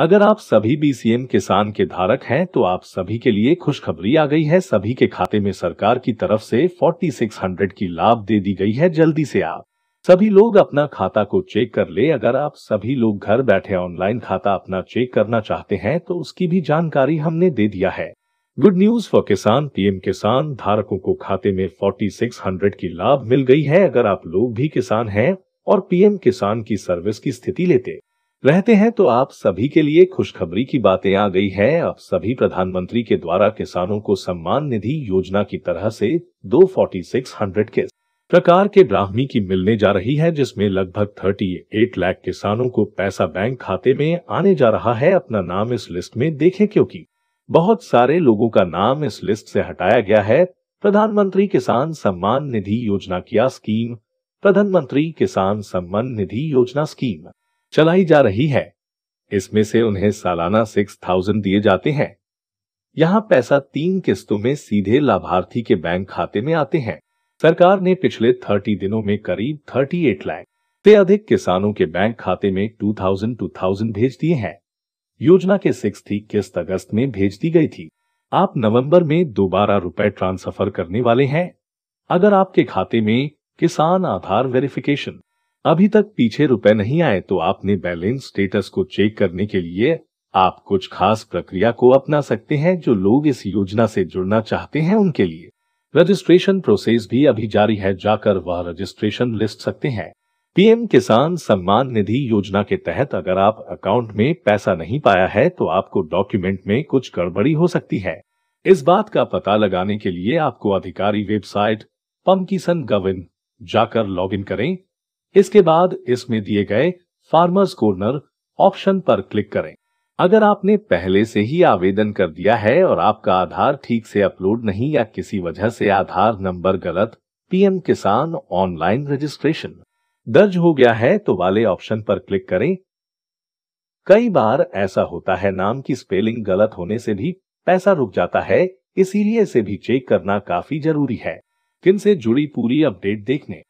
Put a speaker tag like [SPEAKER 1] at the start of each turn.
[SPEAKER 1] अगर आप सभी बीसीएम किसान के धारक हैं तो आप सभी के लिए खुशखबरी आ गई है सभी के खाते में सरकार की तरफ से 4600 की लाभ दे दी गई है जल्दी से आप सभी लोग अपना खाता को चेक कर ले अगर आप सभी लोग घर बैठे ऑनलाइन खाता अपना चेक करना चाहते हैं तो उसकी भी जानकारी हमने दे दिया है good news for kisan PM Kisan धारकों को खाते में 4600 की लाभ मिल गई है अगर आप लोग भी किसान हैं और पीएम किसान की सर्विस की स्थिति लेते रहते हैं तो आप सभी के लिए खुशखबरी की बातें आ गई है आप सभी प्रधानमंत्री के द्वारा किसानों को सम्मान निधि योजना की तरह से दो फोर्टी सिक्स हंड्रेड के प्रकार के ब्राह्मी की मिलने जा रही है जिसमें लगभग थर्टी एट लाख किसानों को पैसा बैंक खाते में आने जा रहा है अपना नाम इस लिस्ट में देखें क्योंकि बहुत सारे लोगों का नाम इस लिस्ट से हटाया गया है प्रधानमंत्री किसान सम्मान निधि योजना किया स्कीम प्रधानमंत्री किसान सम्मान निधि योजना स्कीम चलाई जा रही है इसमें से उन्हें सालाना सिक्स थाउजेंड दिए जाते हैं यहाँ पैसा तीन किस्तों में सीधे लाभार्थी के बैंक खाते में आते हैं सरकार ने पिछले थर्टी दिनों में करीब थर्टी एट लाख से अधिक किसानों के बैंक खाते में टू थाउजेंड टू थाउजेंड भेज दिए हैं योजना के थी किस्त अगस्त में भेज दी गई थी आप नवंबर में दोबारा रुपए ट्रांसफर करने वाले हैं अगर आपके खाते में किसान आधार वेरिफिकेशन अभी तक पीछे रुपए नहीं आए तो आपने बैलेंस स्टेटस को चेक करने के लिए आप कुछ खास प्रक्रिया को अपना सकते हैं जो लोग इस योजना से जुड़ना चाहते हैं उनके लिए रजिस्ट्रेशन प्रोसेस भी अभी जारी है जाकर वह रजिस्ट्रेशन लिस्ट सकते हैं पीएम किसान सम्मान निधि योजना के तहत अगर आप अकाउंट में पैसा नहीं पाया है तो आपको डॉक्यूमेंट में कुछ गड़बड़ी हो सकती है इस बात का पता लगाने के लिए आपको अधिकारी वेबसाइट पम्पकिसन गविन जाकर लॉग करें इसके बाद इसमें दिए गए फार्मर्स कॉर्नर ऑप्शन पर क्लिक करें अगर आपने पहले से ही आवेदन कर दिया है और आपका आधार ठीक से अपलोड नहीं या किसी वजह से आधार नंबर गलत पीएम किसान ऑनलाइन रजिस्ट्रेशन दर्ज हो गया है तो वाले ऑप्शन पर क्लिक करें कई बार ऐसा होता है नाम की स्पेलिंग गलत होने से भी पैसा रुक जाता है इसीलिए इसे भी चेक करना काफी जरूरी है किन से जुड़ी पूरी अपडेट देखने